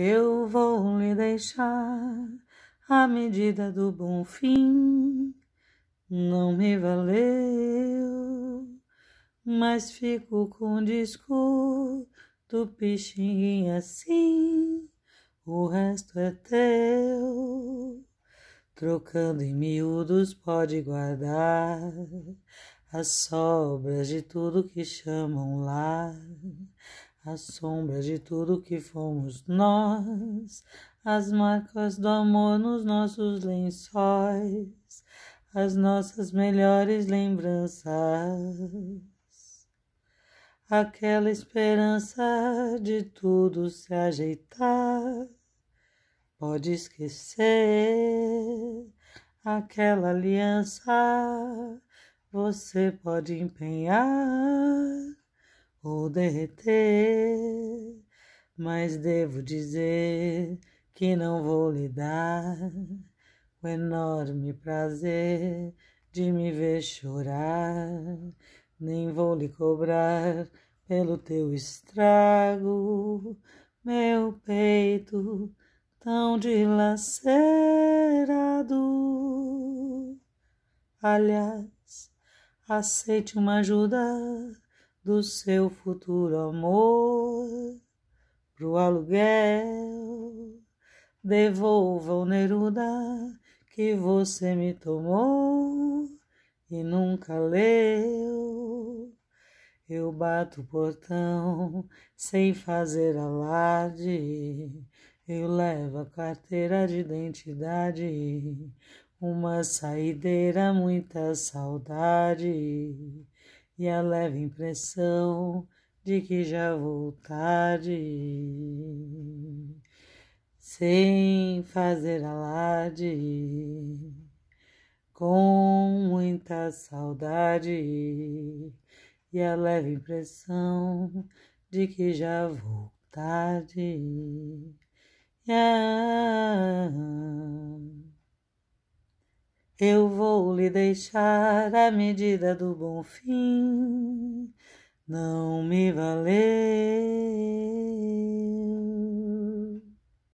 Eu vou lhe deixar a medida do bom fim. Não me valeu, mas fico com o discurso do pichinho assim. O resto é teu. Trocando em miúdos, pode guardar as sobras de tudo que chamam lá a sombra de tudo que fomos nós, as marcas do amor nos nossos lençóis, as nossas melhores lembranças. Aquela esperança de tudo se ajeitar, pode esquecer aquela aliança, você pode empenhar ou derreter, mas devo dizer que não vou lhe dar o enorme prazer de me ver chorar, nem vou lhe cobrar pelo teu estrago, meu peito tão dilacerado. Aliás, aceite uma ajuda do seu futuro amor pro aluguel. devolva o Neruda que você me tomou e nunca leu. Eu bato o portão sem fazer alarde. Eu levo a carteira de identidade, uma saideira, muita saudade e a leve impressão de que já vou tarde, sem fazer alarde, com muita saudade e a leve impressão de que já vou tarde. Yeah. Eu vou lhe deixar a medida do bom fim, não me valer.